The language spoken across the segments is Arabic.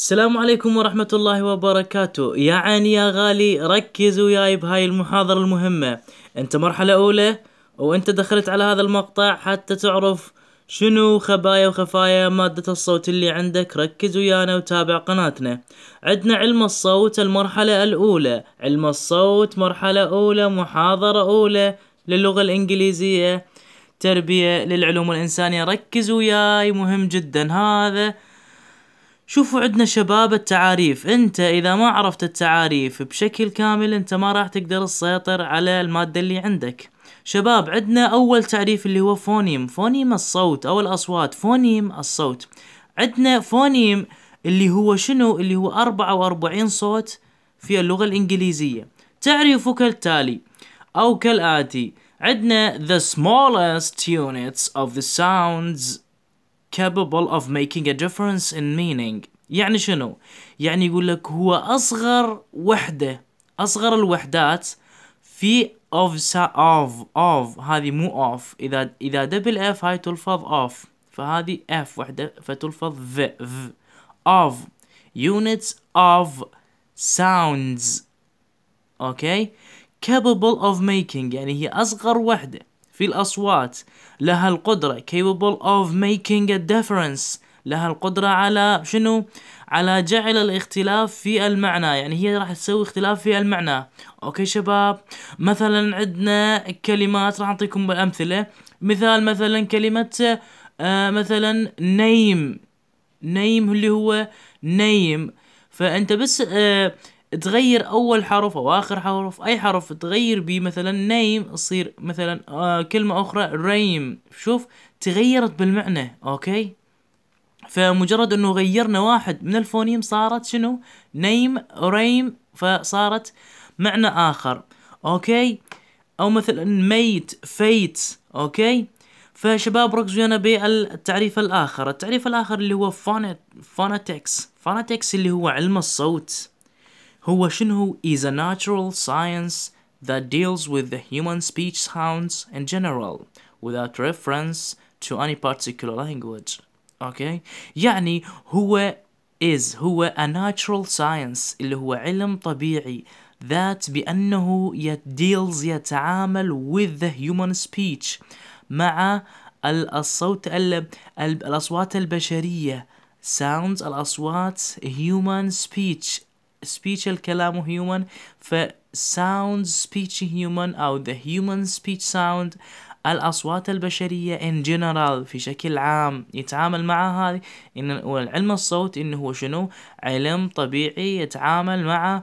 السلام عليكم ورحمة الله وبركاته يا عيني يا غالي ركز وياي بهاي المحاضرة المهمة انت مرحلة اولى وانت دخلت على هذا المقطع حتى تعرف شنو خبايا وخفايا مادة الصوت اللي عندك ركز ويانا وتابع قناتنا عندنا علم الصوت المرحلة الأولى علم الصوت مرحلة أولى محاضرة أولى للغة الإنجليزية تربية للعلوم الإنسانية ركز وياي مهم جدا هذا شوفوا عندنا شباب التعاريف انت اذا ما عرفت التعاريف بشكل كامل انت ما راح تقدر تسيطر على المادة اللي عندك شباب عندنا اول تعريف اللي هو فونيم فونيم الصوت او الاصوات فونيم الصوت عندنا فونيم اللي هو شنو اللي هو 44 صوت في اللغة الانجليزية تعريفه كالتالي او كالاتي عندنا the smallest units of the sounds capable of making a difference in meaning يعني شنو؟ يعني يقول لك هو أصغر وحدة أصغر الوحدات في of of of هذه مو of إذا إذا دبل اف هاي تلفظ of فهذه f وحدة فتلفظ v v of units of sounds اوكي okay. capable of making يعني هي أصغر وحدة في الأصوات لها القدرة capable of making a difference لها القدرة على شنو على جعل الاختلاف في المعنى يعني هي راح تسوي اختلاف في المعنى اوكي شباب مثلا عندنا كلمات راح اعطيكم بالامثله مثال مثلا كلمه آه مثلا نيم نيم اللي هو نيم فانت بس آه تغير اول حرف او اخر حرف اي حرف تغير بيه مثلا نيم تصير مثلا آه كلمة اخرى ريم شوف تغيرت بالمعنى اوكي فمجرد انه غيرنا واحد من الفونيم صارت شنو نيم ريم فصارت معنى اخر اوكي او مثلا ميت فيت اوكي فشباب ركزوا هنا بالتعريف الاخر التعريف الاخر اللي هو فوناتكس فوناتكس اللي هو علم الصوت Huashinhu is a natural science that deals with the human speech sounds in general without reference to any particular language okay يعني هو is هو a natural science اللي هو علم طبيعي that بأنه يت deals يتعامل with the human speech مع الصوت الأصوات البشرية sounds الأصوات human speech speech الكلام human ف sound speech human أو the human speech sound الأصوات البشرية in general في شكل عام يتعامل مع هذه إن علم الصوت إنه هو شنو علم طبيعي يتعامل مع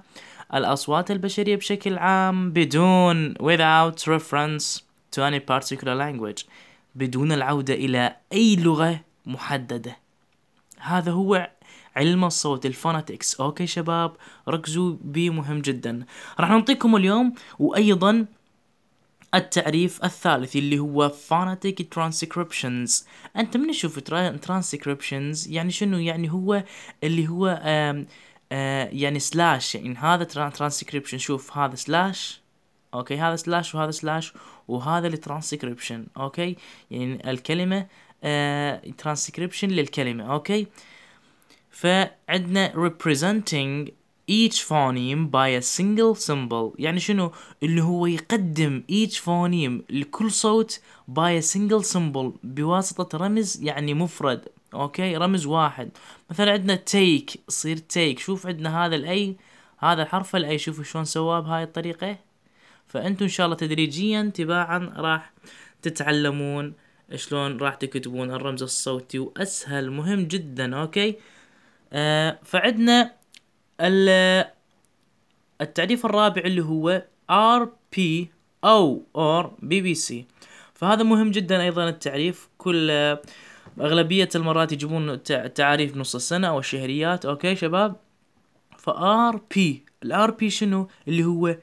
الأصوات البشرية بشكل عام بدون without reference to any particular language بدون العودة إلى أي لغة محددة هذا هو علم الصوت الفوناتكس اوكي شباب ركزوا بيه مهم جدا راح نعطيكم اليوم وايضا التعريف الثالث اللي هو phonetic transcriptions انت من تشوف transcriptions يعني شنو يعني هو اللي هو آم آم آه، يعني سلاش يعني هذا ترانسكريبشن شوف هذا سلاش اوكي هذا سلاش وهذا سلاش وهذا الترانسكريبشن اوكي يعني الكلمه ترانسكريبشن آه، للكلمه اوكي فعندنا representing each phoneme by a single symbol يعني شنو اللي هو يقدم each phoneme لكل صوت by a single symbol بواسطة رمز يعني مفرد اوكي رمز واحد مثلا عندنا تيك يصير تيك شوف عندنا هذا الاي هذا الحرف الاي شوفوا شلون سواه بهاي الطريقة فانتم ان شاء الله تدريجيا تباعا راح تتعلمون شلون راح تكتبون الرمز الصوتي واسهل مهم جدا اوكي آه، فعندنا التعريف الرابع اللي هو ار بي او اور بي بي سي فهذا مهم جدا ايضا التعريف كل آه، اغلبية المرات يجيبون تعاريف نص السنة او الشهريات اوكي شباب فار بي الار بي شنو اللي هو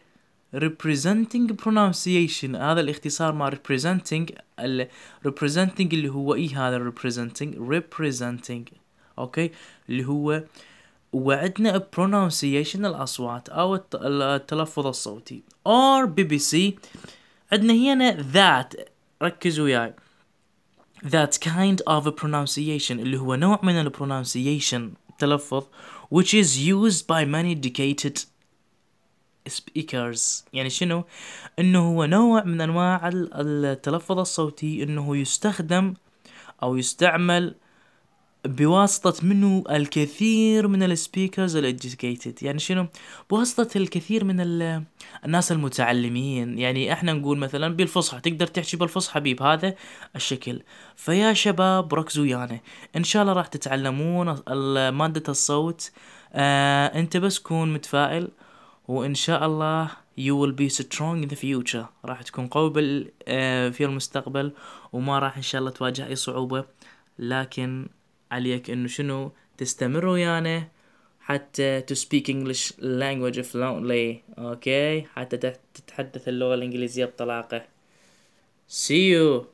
representing pronunciation هذا الاختصار مع representing ال representing اللي هو ايه هذا representing representing اوكي اللي هو وعدنا برونونسيشن الاصوات او التلفظ الصوتي اور بي بي سي عندنا هنا ذات ركزوا وياي ذات that kind of a pronunciation اللي هو نوع من ال pronunciation تلفظ which is used by many dedicated speakers يعني شنو انه هو نوع من انواع التلفظ الصوتي انه يستخدم او يستعمل بواسطة منو الكثير من السبيكرز الادجيكيتد يعني شنو بواسطة الكثير من الناس المتعلمين يعني احنا نقول مثلا بالفصحى تقدر تحكي بالفصحى بيه بهذا الشكل فيا شباب ركزوا ويانا يعني. ان شاء الله راح تتعلمون مادة الصوت آه انت بس كون متفائل وان شاء الله you will be strong in the future راح تكون قوي بال... آه في المستقبل وما راح ان شاء الله تواجه اي صعوبة لكن عليك انه شنو تستمر ويانا حتى to speak English language fluently اوكي حتى تتحدث اللغة الانجليزية بطلاقة see you